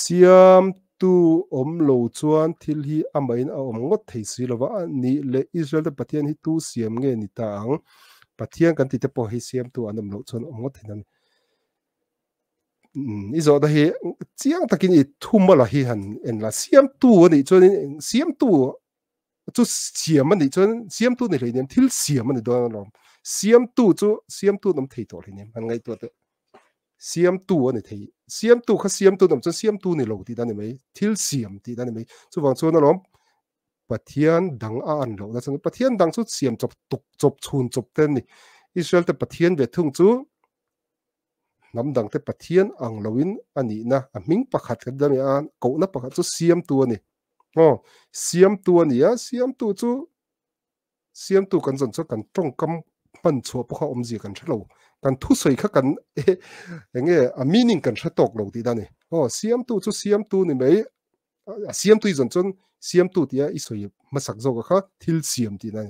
สยามตูอมโลชวนทิลฮีอามัยน์อมงดทิสิลวะนี่เลอิสราเอลปฏิญฮิตูสียมเงินิต่างปฏิญกันติดต่อให้สยมตูอันอมโลชวนอมงดทินั่นอืมอิสราที่เจียงตะกินอีทุ่มละฮีฮันเอ็นละเสียมตวนนีี่เสยมตูเสียมันนี่ชวนเสียมตนนเเีียทิลสยมันนนดเสียมตูเสี就羡慕你，就羡慕你那年，挺羡慕你多咯。羡慕ย羡慕，那么太多了呢，很爱多的。สียมตัวนี่ทีสียมตัวขือสียมตัวนั่นจะสียมตัวนี่หลอกที่ด้านนี้ไหมทิลเสียมที่ด้านนี้ไหมชั่วโมงชั่วนาฬิปะเทียนดังอ่านหลอกแล้วสิปะเทียนดังชุดเสียมจบตุกจบชุนจบเต้นนี่อิสราเอลแต่ปะเทียนเวททุ่งจู้น้ำดังแต่ปะเทียนอังลาวินอันนี้นะอ่ะมิงประกาศกันด้านนี้อ่ะเกาหลีประกาศชุดเสียมตัวนี่อ๋อสียมตัวนี่อ่ะสียมตัวจู้สียมตัวกันจนสุดกันตรงกับปันชัวพวกเขาอมจีกันชั่วกันทุสอยขกันเอ๊ะอย่างเงี้ยมีนิ่งกันชะตกลงดีด้านนี่โอ้เสียมตู้ชุดเสียมตู้นี่ไหมเสียมตู้จนจนเสียมตู้ที่ไอิสอยมาสักโจกค่ะทิลเสียมทีนั่น